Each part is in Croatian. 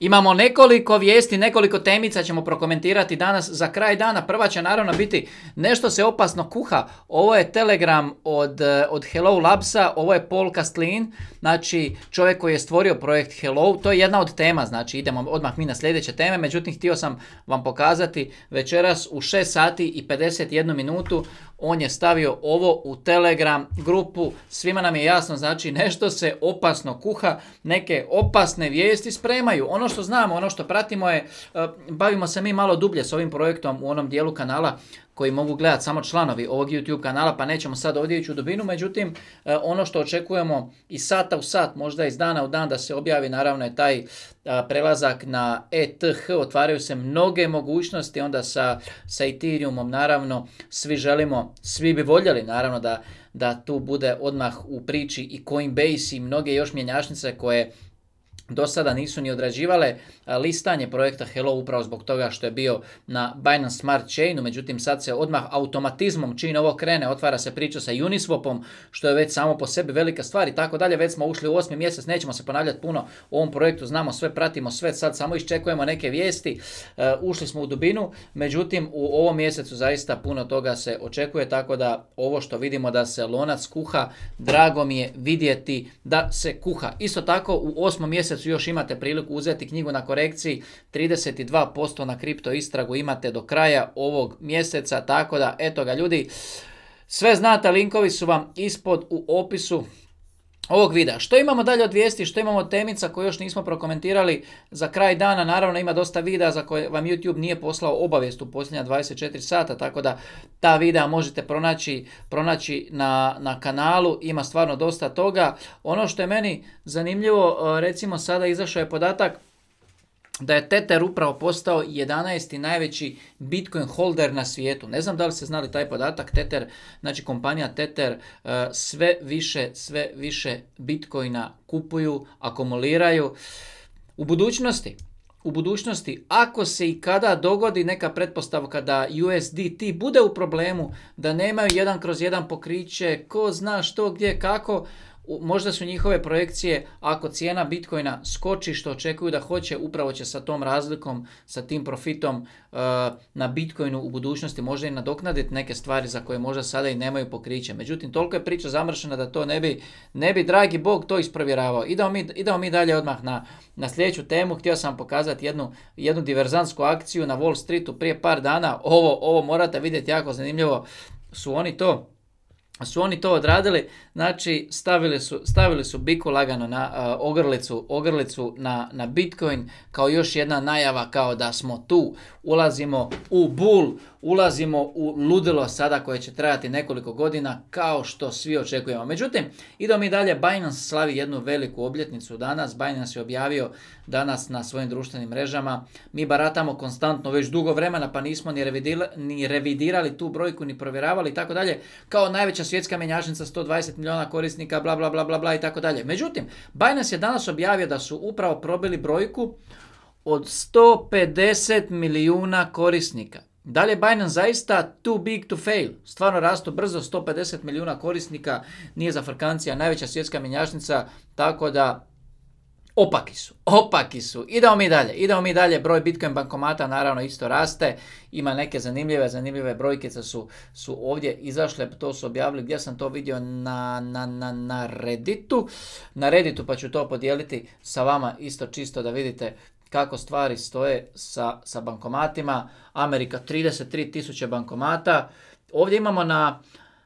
Imamo nekoliko vijesti, nekoliko temica ćemo prokomentirati danas za kraj dana. Prva će naravno biti nešto se opasno kuha. Ovo je telegram od, eh, od Hello Labsa, ovo je Paul Kastlin, znači čovjek koji je stvorio projekt Hello. To je jedna od tema, znači idemo odmah mi na sljedeće teme. Međutim, htio sam vam pokazati večeras u 6 sati i 51 minutu on je stavio ovo u Telegram grupu, svima nam je jasno, znači nešto se opasno kuha, neke opasne vijesti spremaju. Ono što znamo, ono što pratimo je, e, bavimo se mi malo dublje s ovim projektom u onom dijelu kanala koji mogu gledati samo članovi ovog YouTube kanala, pa nećemo sad ovdje ići u dubinu, međutim e, ono što očekujemo i sata u sat, možda iz dana u dan da se objavi naravno je taj e, prelazak na ETH, otvaraju se mnoge mogućnosti, onda sa, Ethereumom naravno svi želimo, svi bi voljeli naravno da, da tu bude odmah u priči i Coinbase i mnoge još mjenjačnice koje do sada nisu ni odrađivale e, listanje projekta Hello upravo zbog toga što je bio na Binance Smart Chainu, međutim sad se odmah automatizmom čin ovo krene, otvara se priča sa Uniswapom, što je već samo po sebi velika stvar i tako dalje, već smo ušli u osmi mjesec, nećemo se ponavljati puno u ovom projektu, znamo sve, pratimo sve, sad samo iščekujemo neke vijesti, e, ušli smo u dubinu, međutim u ovom mjesecu zaista puno toga se očekuje, tako da ovo što vidimo da se lonac kuha, drago mi je vidjeti da se kuha. Isto tako u osmom mjesecu još imate priliku uzeti knjigu na korekciji. 32% na kripto istragu imate do kraja ovog mjeseca. Tako da, eto ga ljudi. Sve znate, linkovi su vam ispod u opisu ovog videa. Što imamo dalje od vijesti, što imamo od temica koje još nismo prokomentirali za kraj dana, naravno ima dosta videa za koje vam YouTube nije poslao obavijest u posljednja 24 sata, tako da ta videa možete pronaći, pronaći na, na kanalu, ima stvarno dosta toga. Ono što je meni zanimljivo, recimo sada izašao je podatak da je Tether upravo postao 11. najveći Bitcoin holder na svijetu. Ne znam da li ste znali taj podatak, Tether, znači kompanija Tether e, sve više, sve više Bitcoina kupuju, akumuliraju. U budućnosti, u budućnosti, ako se i kada dogodi neka pretpostavka da USDT bude u problemu, da nemaju jedan kroz jedan pokriće, ko zna što, gdje, kako, možda su njihove projekcije ako cijena Bitcoina skoči što očekuju da hoće, upravo će sa tom razlikom, sa tim profitom uh, na Bitcoinu u budućnosti možda i nadoknaditi neke stvari za koje možda sada i nemaju pokriće. Međutim, toliko je priča zamršena da to ne bi, ne bi dragi Bog to isprovjeravao. Idemo mi, mi dalje odmah na, na sljedeću temu. Htio sam pokazati jednu, jednu diverzantsku akciju na Wall Streetu prije par dana. Ovo, ovo morate vidjeti jako zanimljivo. Su oni to su oni to odradili, znači stavili su, stavili su Biku lagano na e, ogrlicu, ogrlicu na, na Bitcoin kao još jedna najava kao da smo tu, ulazimo u bull, ulazimo u ludilo sada koje će trajati nekoliko godina kao što svi očekujemo. Međutim, idemo mi dalje, Binance slavi jednu veliku obljetnicu danas, Binance je objavio danas na svojim društvenim mrežama, mi baratamo konstantno već dugo vremena pa nismo ni revidirali, ni revidirali tu brojku, ni provjeravali i tako dalje, kao najveća svjetska menjačnica 120 milijuna korisnika, bla bla bla bla bla i tako dalje. Međutim, Binance je danas objavio da su upravo probili brojku od 150 milijuna korisnika. Da li je Binance zaista too big to fail? Stvarno rastu brzo, 150 milijuna korisnika, nije za frkancija, najveća svjetska menjačnica, tako da opaki su, opaki su. Idemo mi dalje, idemo mi dalje. Broj Bitcoin bankomata naravno isto raste. Ima neke zanimljive, zanimljive brojke su, su ovdje izašle, to su objavili. Gdje sam to vidio? Na, na, na, na Redditu. Na Redditu pa ću to podijeliti sa vama isto čisto da vidite kako stvari stoje sa, sa bankomatima. Amerika 33 tisuće bankomata. Ovdje imamo na,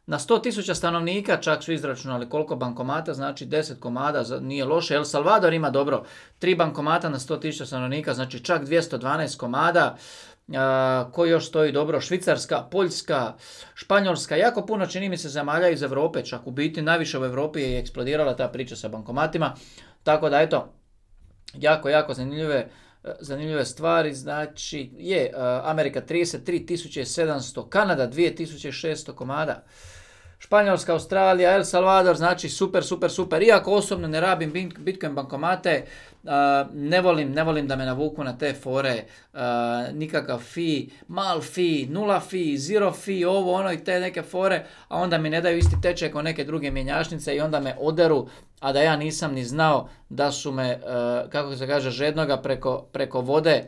na 100.000 stanovnika čak su izračunali koliko bankomata, znači 10 komada nije loše. El Salvador ima dobro tri bankomata na 100.000 stanovnika, znači čak 212 komada. koji još stoji dobro, Švicarska, Poljska, Španjolska, jako puno čini mi se zemalja iz Europe, čak u biti najviše u Europi je eksplodirala ta priča sa bankomatima, tako da eto, jako, jako zanimljive E, zanimljive stvari, znači je e, Amerika 33.700, Kanada 2.600 komada, Španjolska, Australija, El Salvador, znači super, super, super. Iako osobno ne rabim Bitcoin bankomate, ne volim, ne volim da me navuku na te fore, nikakav fi, mal fi, nula fi, zero fi, ovo, ono i te neke fore, a onda mi ne daju isti tečaj kao neke druge mjenjašnice i onda me oderu, a da ja nisam ni znao da su me, kako se kaže, žednoga preko, preko vode,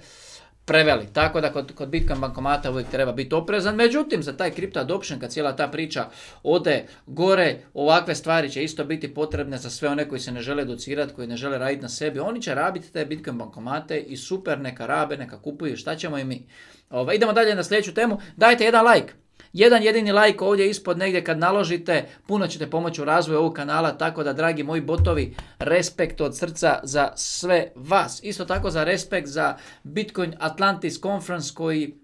preveli. Tako da kod, kod Bitcoin bankomata uvijek treba biti oprezan. Međutim, za taj crypto adoption, kad cijela ta priča ode gore, ovakve stvari će isto biti potrebne za sve one koji se ne žele educirati, koji ne žele raditi na sebi. Oni će rabiti te Bitcoin bankomate i super, neka rabe, neka kupuju, šta ćemo i mi. Ovaj, idemo dalje na sljedeću temu. Dajte jedan like. Jedan jedini like ovdje ispod negdje kad naložite, puno ćete pomoći u razvoju ovog kanala, tako da dragi moji botovi, respekt od srca za sve vas. Isto tako za respekt za Bitcoin Atlantis Conference koji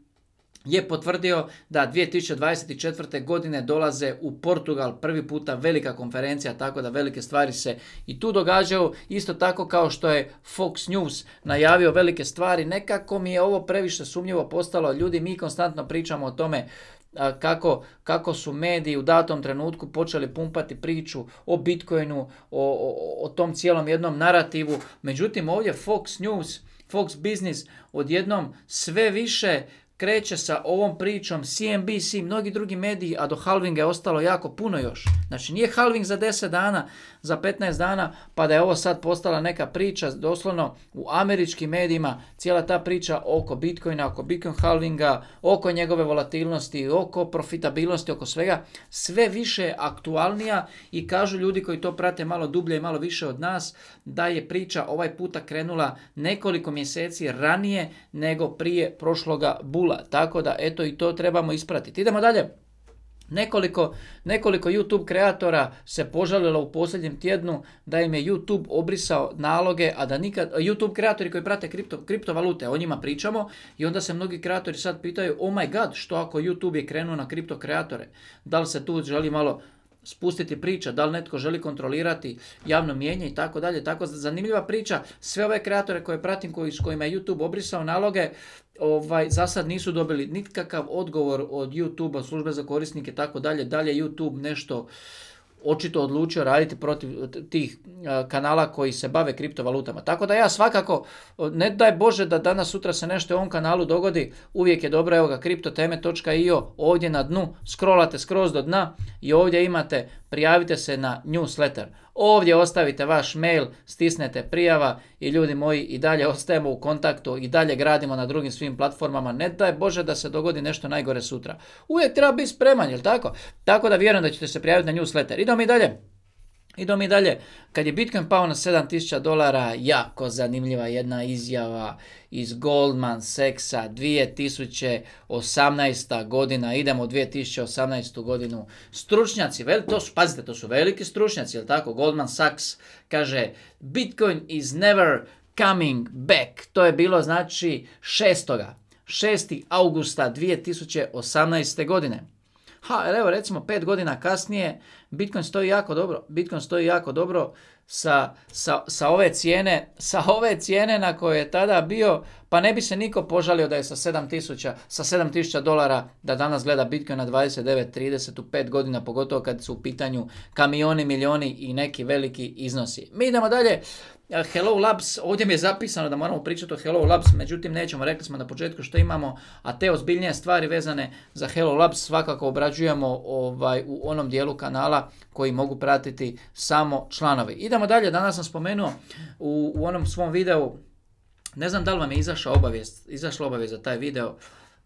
je potvrdio da 2024. godine dolaze u Portugal prvi puta velika konferencija, tako da velike stvari se i tu događaju. Isto tako kao što je Fox News najavio velike stvari, nekako mi je ovo previše sumnjivo postalo. Ljudi, mi konstantno pričamo o tome kako, kako su mediji u datom trenutku počeli pumpati priču o Bitcoinu, o, o, o tom cijelom jednom narativu. Međutim, ovdje Fox News, Fox Business odjednom sve više kreće sa ovom pričom CNBC i mnogi drugi mediji, a do halvinga je ostalo jako puno još. Znači nije halving za 10 dana, za 15 dana, pa da je ovo sad postala neka priča, doslovno u američkim medijima cijela ta priča oko Bitcoina, oko Bitcoin halvinga, oko njegove volatilnosti, oko profitabilnosti, oko svega, sve više je aktualnija i kažu ljudi koji to prate malo dublje i malo više od nas, da je priča ovaj puta krenula nekoliko mjeseci ranije nego prije prošloga bull tako da, eto i to trebamo ispratiti. Idemo dalje. Nekoliko, nekoliko YouTube kreatora se požalilo u posljednjem tjednu da im je YouTube obrisao naloge, a da nikad, YouTube kreatori koji prate kripto, kriptovalute, o njima pričamo i onda se mnogi kreatori sad pitaju, oh my god, što ako YouTube je krenuo na kripto kreatore? Da li se tu želi malo spustiti priča, da li netko želi kontrolirati javno mijenje i tako dalje. Tako zanimljiva priča, sve ove kreatore koje pratim, koji, s kojima je YouTube obrisao naloge, ovaj, za sad nisu dobili nikakav odgovor od youtube službe za korisnike i tako dalje. Dalje YouTube nešto očito odlučio raditi protiv tih kanala koji se bave kriptovalutama. Tako da ja svakako, ne daj Bože da danas sutra se nešto u ovom kanalu dogodi, uvijek je dobro, evo ga, kriptoteme.io ovdje na dnu, scrollate skroz do dna i ovdje imate prijavite se na newsletter. Ovdje ostavite vaš mail, stisnete prijava i ljudi moji i dalje ostajemo u kontaktu i dalje gradimo na drugim svim platformama. Ne daj Bože da se dogodi nešto najgore sutra. Uvijek treba biti spreman, jel tako? Tako da vjerujem da ćete se prijaviti na newsletter. Idemo i dalje. Idemo mi dalje, kad je Bitcoin pao na 7000 dolara, jako zanimljiva jedna izjava iz Goldman Sachsa 2018. godina, idemo u 2018. godinu. Stručnjaci, to su, pazite, to su veliki stručnjaci, jel tako? Goldman Sachs kaže, Bitcoin is never coming back. To je bilo znači 6. 6. augusta 2018. godine. Ha, evo recimo 5 godina kasnije Bitcoin stoji jako dobro. Bitcoin stoji jako dobro sa, sa, sa, ove cijene, sa ove cijene na koje je tada bio, pa ne bi se niko požalio da je sa 7000, sa 7000 dolara da danas gleda Bitcoin na 29-30 u 5 godina, pogotovo kad su u pitanju kamioni, milioni i neki veliki iznosi. Mi idemo dalje, Hello Labs, ovdje mi je zapisano da moramo pričati o Hello Labs, međutim nećemo, rekli smo na početku što imamo, a te ozbiljnije stvari vezane za Hello Labs svakako obrađujemo ovaj, u onom dijelu kanala koji mogu pratiti samo članovi. Idemo dalje, danas sam spomenuo u, onom svom videu, ne znam da li vam je izašla obavijest, izašla obavijest za taj video,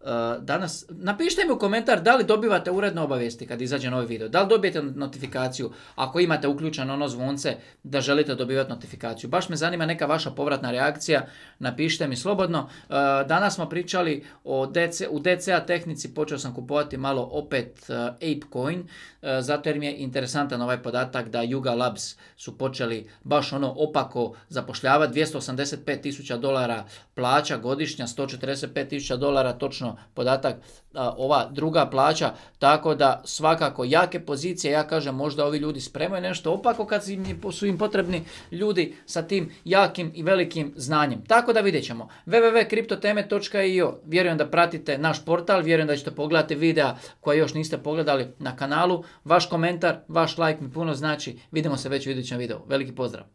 Eh, danas, napišite mi u komentar da li dobivate uredno obavijesti kad izađe novi video, da li dobijete notifikaciju ako imate uključeno ono zvonce da želite dobivati notifikaciju. Baš me zanima neka vaša povratna reakcija, napišite mi slobodno. Eh, danas smo pričali o DC, u DCA tehnici, počeo sam kupovati malo opet eh, ApeCoin, zato jer mi je interesantan ovaj podatak da Yuga Labs su počeli baš ono opako zapošljavati 285 tisuća dolara plaća godišnja, 145 tisuća dolara točno podatak ova druga plaća, tako da svakako jake pozicije, ja kažem možda ovi ljudi spremaju nešto opako kad su im potrebni ljudi sa tim jakim i velikim znanjem. Tako da vidjet ćemo. www.kriptoteme.io Vjerujem da pratite naš portal, vjerujem da ćete pogledati videa koje još niste pogledali na kanalu. Vaš komentar, vaš like mi puno znači. Vidimo se već u idućem videu. Veliki pozdrav!